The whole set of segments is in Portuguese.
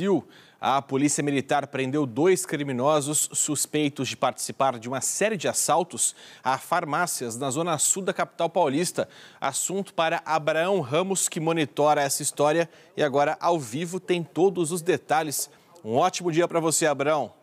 Brasil, a Polícia Militar prendeu dois criminosos suspeitos de participar de uma série de assaltos a farmácias na zona sul da capital paulista. Assunto para Abraão Ramos, que monitora essa história e agora ao vivo tem todos os detalhes. Um ótimo dia para você, Abraão.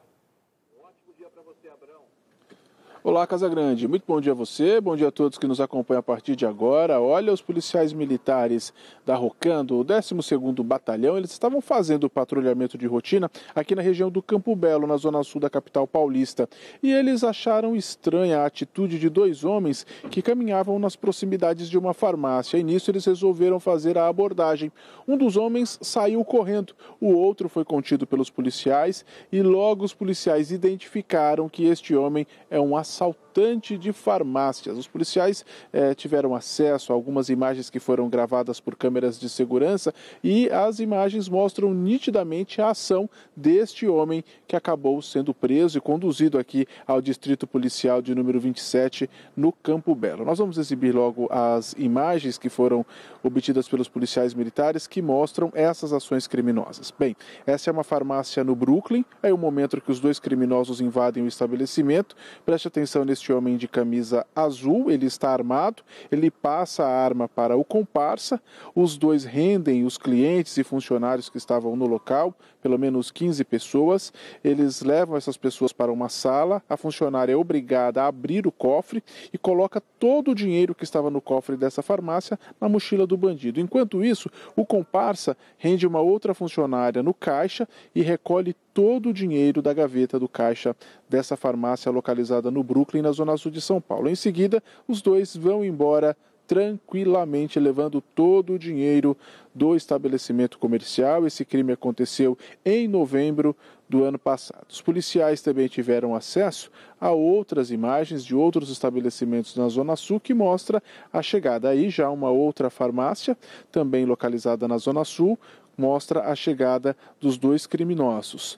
Olá, Casa Grande. Muito bom dia a você, bom dia a todos que nos acompanham a partir de agora. Olha, os policiais militares da Rocando, o 12º Batalhão, eles estavam fazendo o patrulhamento de rotina aqui na região do Campo Belo, na zona sul da capital paulista. E eles acharam estranha a atitude de dois homens que caminhavam nas proximidades de uma farmácia. E nisso eles resolveram fazer a abordagem. Um dos homens saiu correndo, o outro foi contido pelos policiais e logo os policiais identificaram que este homem é um assassino assaltante de farmácias. Os policiais eh, tiveram acesso a algumas imagens que foram gravadas por câmeras de segurança e as imagens mostram nitidamente a ação deste homem que acabou sendo preso e conduzido aqui ao distrito policial de número 27 no Campo Belo. Nós vamos exibir logo as imagens que foram obtidas pelos policiais militares que mostram essas ações criminosas. Bem, essa é uma farmácia no Brooklyn, é o momento que os dois criminosos invadem o estabelecimento. Preste atenção neste homem de camisa azul, ele está armado, ele passa a arma para o comparsa, os dois rendem os clientes e funcionários que estavam no local, pelo menos 15 pessoas, eles levam essas pessoas para uma sala, a funcionária é obrigada a abrir o cofre e coloca todo o dinheiro que estava no cofre dessa farmácia na mochila do bandido. Enquanto isso, o comparsa rende uma outra funcionária no caixa e recolhe todo o dinheiro da gaveta do caixa dessa farmácia localizada no Brooklyn, na zona sul de São Paulo. Em seguida, os dois vão embora tranquilamente levando todo o dinheiro do estabelecimento comercial. Esse crime aconteceu em novembro do ano passado. Os policiais também tiveram acesso a outras imagens de outros estabelecimentos na Zona Sul que mostra a chegada aí já uma outra farmácia, também localizada na Zona Sul, mostra a chegada dos dois criminosos.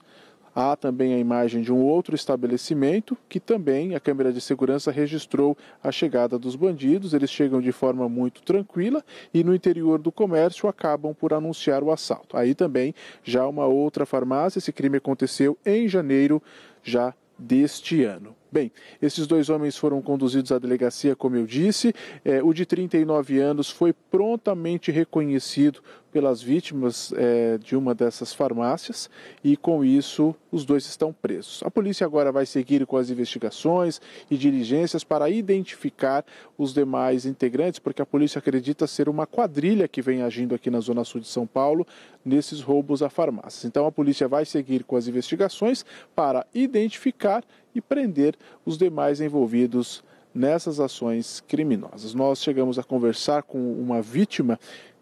Há também a imagem de um outro estabelecimento que também a câmera de segurança registrou a chegada dos bandidos. Eles chegam de forma muito tranquila e no interior do comércio acabam por anunciar o assalto. Aí também já uma outra farmácia. Esse crime aconteceu em janeiro já deste ano. Bem, esses dois homens foram conduzidos à delegacia, como eu disse. É, o de 39 anos foi prontamente reconhecido pelas vítimas é, de uma dessas farmácias e, com isso, os dois estão presos. A polícia agora vai seguir com as investigações e diligências para identificar os demais integrantes, porque a polícia acredita ser uma quadrilha que vem agindo aqui na Zona Sul de São Paulo nesses roubos a farmácias. Então, a polícia vai seguir com as investigações para identificar e prender os demais envolvidos nessas ações criminosas. Nós chegamos a conversar com uma vítima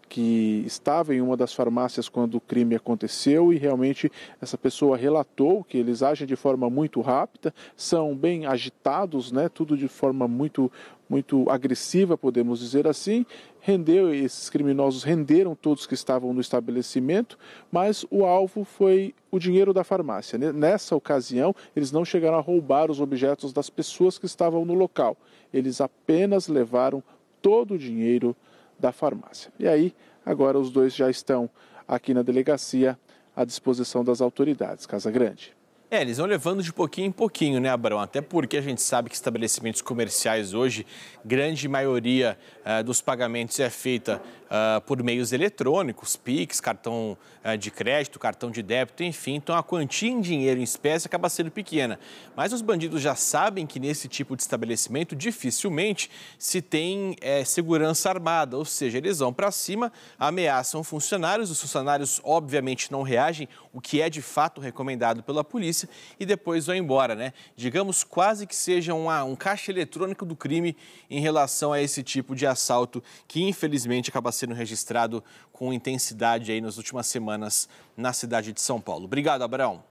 que estava em uma das farmácias quando o crime aconteceu e realmente essa pessoa relatou que eles agem de forma muito rápida, são bem agitados, né? Tudo de forma muito muito agressiva, podemos dizer assim. Rendeu esses criminosos renderam todos que estavam no estabelecimento, mas o alvo foi o dinheiro da farmácia. Nessa ocasião, eles não chegaram a roubar os objetos das pessoas que estavam no local. Eles apenas levaram todo o dinheiro da farmácia. E aí, agora os dois já estão aqui na delegacia à disposição das autoridades. Casa Grande. É, eles vão levando de pouquinho em pouquinho, né, Abrão? Até porque a gente sabe que estabelecimentos comerciais hoje, grande maioria uh, dos pagamentos é feita uh, por meios eletrônicos, PIX, cartão uh, de crédito, cartão de débito, enfim. Então a quantia em dinheiro em espécie acaba sendo pequena. Mas os bandidos já sabem que nesse tipo de estabelecimento dificilmente se tem é, segurança armada, ou seja, eles vão para cima, ameaçam funcionários, os funcionários obviamente não reagem, o que é de fato recomendado pela polícia, e depois vão embora, né? Digamos quase que seja um caixa eletrônico do crime em relação a esse tipo de assalto que infelizmente acaba sendo sendo registrado com intensidade aí nas últimas semanas na cidade de São Paulo. Obrigado, Abraão.